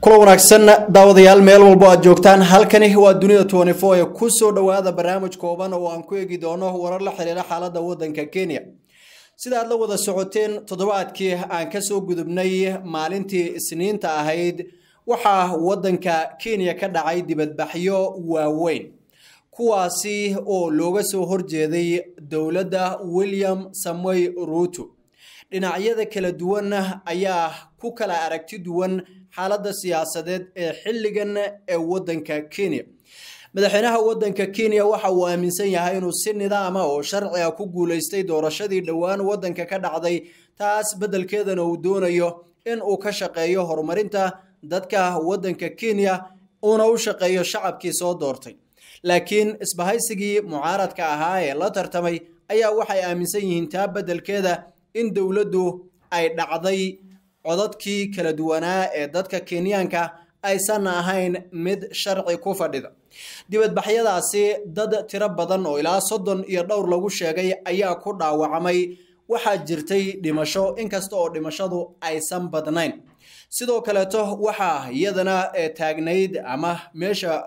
kula wanaagsan daawadayaal meel walbo aad joogtaan halkani waa dunida ee soo dhowaada barnaamij kooban oo aan ku eegi doono warar la xiriira xaalada wadanka kenya sida aad la wada socoteen toddobaadkii aan kasoo gudubnay maalintii isniinta ahayd waxaa wadanka kenya ka dhacay dibadbaxyo waaweyn kuwaasi oo looga soo horjeeday dowladda william samoy ruuto dhinacyada kala duwan ayaa ku kala aragti duwan xaaladda siyaasadeed ee xilligan ee waddanka kenya madaxweynaha waddanka kenya waxa uu aaminsan yahay inuu si nidaama ah oo sharciga ah ku guulaystay doorashadii dhowaan waddanka ka dhacday taas beddelkeedana uu doonayo in uu ka shaqeeyo horumarinta dadka waddanka kenya uuna u shaqeeyo shacabkii soo doortay laakiin isbahaysigii mucaaradka ahaa ee la tartamay ayaa waxay aaminsan yihiin taa beddelkeeda in dowladdu ay dhacday codadkii kala duwanaa ee dadka kenyaanka aysan ahayn mid sharci ku fadhida dibadbaxyadaasi dad tiro badan oo ilaa soddon iyo dhowr lagu sheegay ayaa ku dhaawacmay waxaa jirtay dhimasho inkasta oo dhimashadu aysan badnayn sidoo kaleeto waxaa iyadana taagnayd ama meesha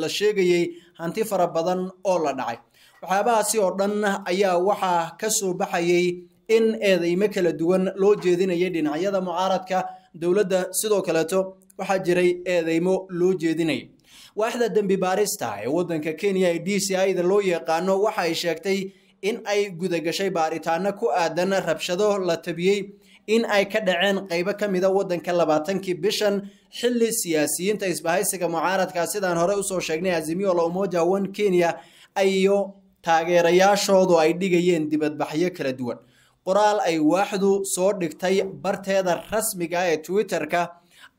la sheegayey hanti fara badan oo la dhacay waxyaabahaasi oo dhan ayaa waxaa ka soo baxayay in eedeymo kala duwan loo jeedinayay dhinacyada mucaaradka dowladda sidoo kaleeto waxaa jiray eedeymo loo jeedinayay waaxda dembi baarista ee waddanka kenya ee d c i da loo yaqaano waxa ay sheegtay in ay gudagashay baaritaano ku aadan rabshado la tabiyey in ay ka dhaceen qaybo ka mida ah waddanka labaatankii bishan xilli siyaasiyiinta isbahaysiga mucaaradka sidaan hore usoo sheegnay azimiyo la umoja one kenya ayo taageerayaashoodu ay dhigayeen dibadbaxyo kala duwan qoraal ay waaxdu soo dhigtay barteeda rasmiga ee twitter-ka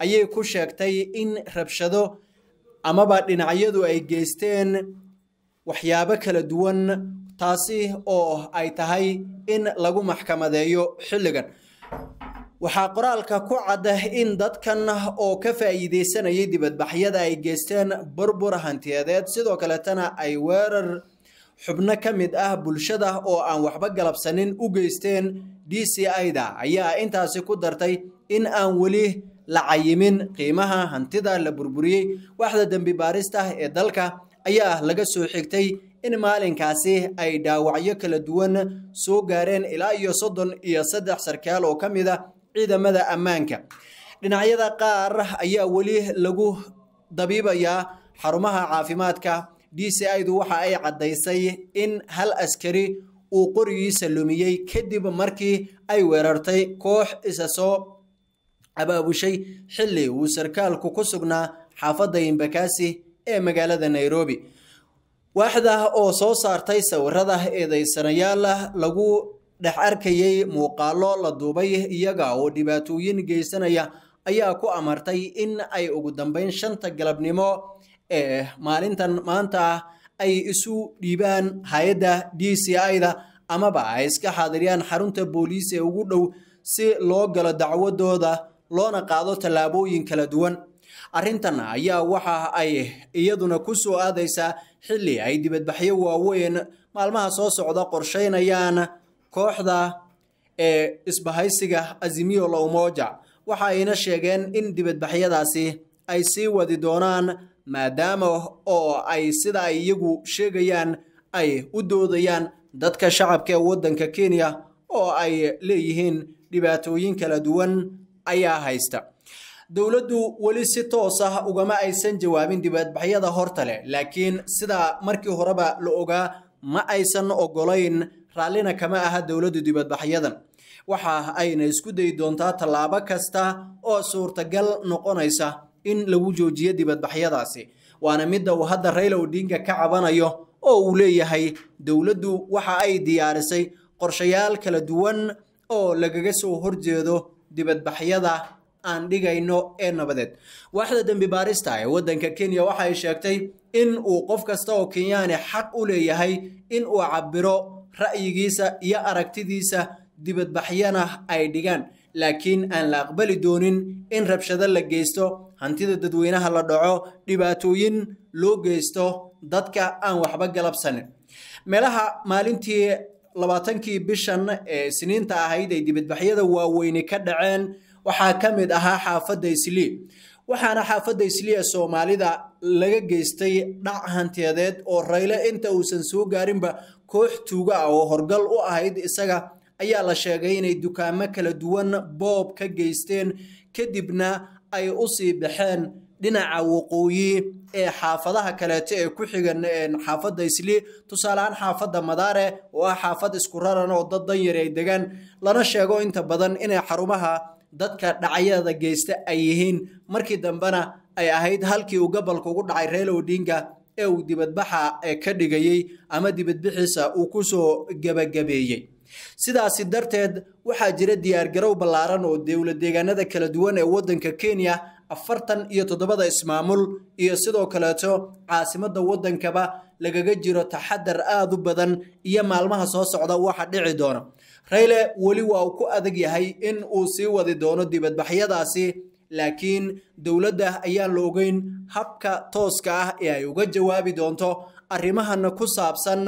ayay ku sheegtay in rabshado amaba dhinacyadu ay geysteen waxyaabo kala duwan taasi oo ay tahay in lagu maxkamadeeyo xilligan waxaa qoraalka ku cadda in dadkan oo ka faa'iideysanayay dibadbaxyada ay geysteen burbur hantiyadeed sidoo kaletana ay weerar xubno ka mid ah bulshada oo aan waxba galabsanin u geysteen d c i-da ayaa intaasi ku dartay in aan weli la cayimin qiimaha hantida la burburiyey waxda dembi baarista ee dalka ayaa laga soo xigtay in maalinkaasi ay dhaawacyo kala duwan soo gaareen ilaa iyo soddon iyo saddex sarkaal oo ka mid a ah ciidamada ammaanka dhinacyada qaar ayaa weli lagu dabiibayaa xarumaha caafimaadka d c i-du waxa ay caddaysay in hal askari uu qorigiisa lumiyey kadib markii ay weerartay koox isa soo abaabushay xilli wuu sarkaalku ku sugnaa xaafadda imbakaasi ee magaalada nairobi waaxda oo soo saartay sawirada eedeysanayaal lagu dhex arkayay muuqaalo la duubay iyaga oo dhibaatooyin geysanaya ayaa ku amartay in ay ugu dambeyn shanta galabnimo maalintan maanta ay isu dhiibaan hay-adda d c i-da amaba ay iska xaadiriyaan xarunta booliis ee ugu dhow si loo galo dacwadooda loona qaado tallaabooyin kala duwan arrintan ayaa waxa ay iyaduna ku soo aadaysaa xilli ay dibadbaxyo waaweyn maalmaha soo socda qorsheynayaan kooxda ee isbahaysiga azimiyo lowmoja waxa ayna sheegeen in dibadbaxyadaasi ay sii wadi doonaan maadaama oo ay sida ay iyagu sheegayaan ay u doodayaan dadka shacabka ee waddanka kenya oo ay leeyihiin dhibaatooyin kala duwan ayaa haysta dowladdu weli si toos ah ugama aysan jawaabin dhibaadbaxyada horta leh laakiin sida markii horeba la ogaa ma aysan ogolayn raallina kama aha dowladdu dibadbaxyadan waxa ayna isku day doontaa tallaabo kasta oo suurtagal noqonaysa in lagu joojiyo dibadbaxyadaasi waana midda uu hadda rayla odinga ka cabanayo oo uu leeyahay dowladdu waxa ay diyaarisay qorshayaal kala duwan oo lagaga soo horjeedo dibadbaxyada aan dhigayno ee nabadeed waaxda dembi baarista ee waddanka kenya waxa ay sheegtay in uu qof kasta oo kenyaani xaq u leeyahay in uu cabiro ra'yigiisa iyo aragtidiisa dibadbaxyana ay dhigaan laakiin aan la aqbali doonin in rabshado la geysto hantida dadweynaha la dhaco dhibaatooyin loo geysto dadka aan waxba galabsanin meelaha maalintii labaatankii bishan ee isniinta ahayd ay dibadbaxyada waaweyni ka dhaceen waxaa ka mid ahaa xaafadda islii waxaana xaafadda ee soomaalida laga geystay dhac hantiyadeed oo rayle inta uusan soo gaarinba koox tuuga ah oo horgal u ahayd isaga ayaa la sheegay inay dukaamo kala duwan boob ka geysteen kadibna ay u sii baxeen dhinaca waqooyi ee xaafadaha kaleeto ee ku xigan xaafadda isli tusaalehaan xaafadda madaare oo ah xaafad isku raran oo dad danyar ay degaan lana sheego inta badan inay xarumaha dadka dhacyada geysta ay yihiin markii dambena ay ahayd halkii uu gobolka ugu dhacay reelo odinga ee uu dibadbaxa ka dhigayey ama dibadbixiisa uu kusoo gebagabeeyey sidaasi darteed waxaa jira diyaargarow ballaaran oo dowla deegaanada kala duwan ee waddanka kenya afartan iyo toddobada ismaamul iyo sidoo kaleeto caasimadda waddankaba lagaga jiro taxadar aad u badan iyo maalmaha soo socda waxa dhici doona rayle weli waa uu ku adag yahay in uu sii wadi doono dibadbaxyadaasi laakiin dowladda ayaan la ogeyn habka tooska ah ee ay uga jawaabi doonto arrimahana ku saabsan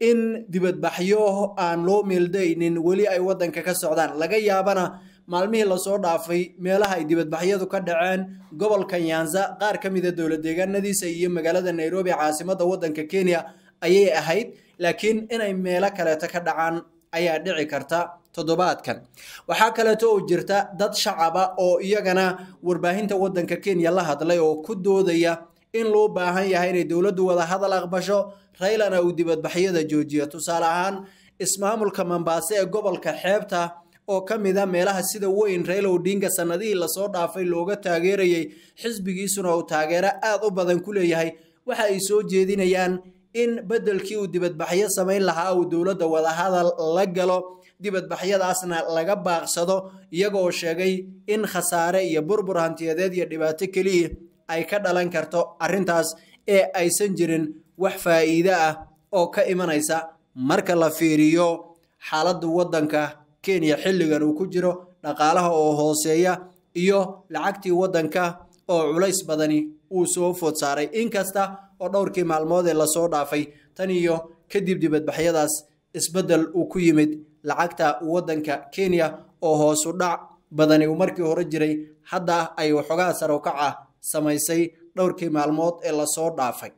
in dibadbaxyo aan loo meeldaynin weli ay wadanka ka socdaan laga yaabana maalmihii lasoo dhaafay meelaha ay dibadbaxyadu ka dhaceen gobolka nyanza qaar ka mida ah dowlad deegaanadiisa iyo magaalada nairobi caasimadda wadanka kenya ayay ahayd laakiin inay meelo kaleeto ka dhacaan ayaa dhici karta toddobaadkan waxaa kaleeto oo jirta dad shacaba oo iyagana warbaahinta wadanka kenya la hadlay oo ku doodaya in loo baahan yahay inay dowladdu wada hadal aqbasho raylana uu dibadbaxyada joojiyo tusaale ahaan ismaamulka mambaase ee gobolka xeebta oo ka mid a ah meelaha sida weyn reyl odinga sanadihii lasoo dhaafay looga taageerayay xisbigiisuna uu taageero aad u badan ku leeyahay waxa ay soo jeedinayaan in beddelkii uu dibadbaxyo samayn lahaa uu dowladda wadahadal la galo dibadbaxyadaasna laga baaqsado iyagoo sheegay in khasaare iyo burbur hantiyadeed iyo dhibaato keliya ay ka dhalan karto arrintaas ee aysan jirin wax faa'iide ah oo ka imanaysa marka la fiiriyo xaaladda waddanka kenya xilligan uu ku jiro dhaqaalaha oo hooseeya iyo lacagtii waddanka oo culays badani uu soo food saaray inkasta oo dhowrkii maalmood ee lasoo dhaafay tan iyo kadib dibadbaxyadaas isbeddel uu ku yimid lacagta waddanka kenya oo hoosu dhac badani uu markii hore jiray hadda ay waxoogaa sarow kac ah samaysay dhowrkii maalmood ee lasoo dhaafay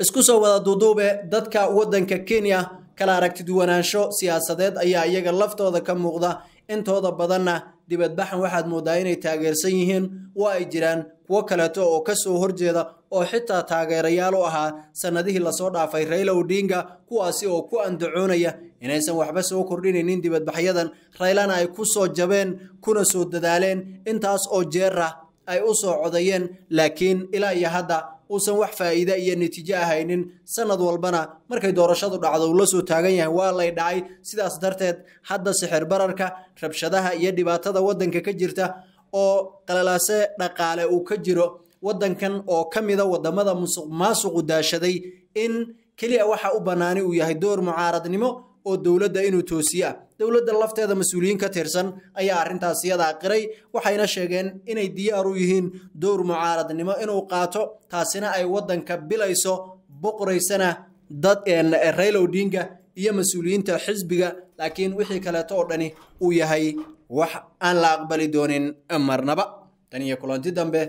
isku soo wada duuduube dadka waddanka kenya kala aragtiduwanaansho siyaasadeed ayaa iyaga laftooda ka muuqda intooda badanna dibadbaxan waxaad mooddaa inay taageersan yihiin waa ay jiraan kuwo kaleeto oo ka soo horjeeda oo xitaa taageerayaal u ahaa sannadihii lasoo dhaafay rayla odhiinga kuwaasi oo ku andacoonaya inaysan waxba soo kordhinaynin dibadbaxyadan raylana ay ku soo jabeen kuna soo dadaaleen intaas oo jeer ah ay u soo codayeen laakiin ilaa iyo hadda uusan wax faa'iida iyo natiijo ahaynin sanad walbana markay doorashadu dhacdo uu la soo taagan yahay waa lay dhacay sidaas darteed hadda sixir bararka rabshadaha iyo dhibaatada waddanka ka jirta oo qalalaase dhaqaale uu ka jiro waddankan oo ka mida waddamada musuq maasuqu daashaday in keliya waxa u bannaani uu yahay door mucaaradnimo oo dowladda inuu toosiye dowladda lafteeda mas-uuliyiin ka tirsan ayaa arrintaas iyada aqiray waxayna sheegeen inay diyaar u yihiin dowr mucaaradnimo inuu qaato taasina ay waddanka bilayso boqoraysana dad rayl odinga iyo mas-uuliyiinta xisbiga laakiin wixii kaleeto oo dhani uu yahay wax aan la aqbali doonin marnaba tan iyo kulanti dambe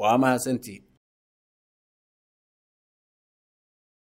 waa mahadsantiin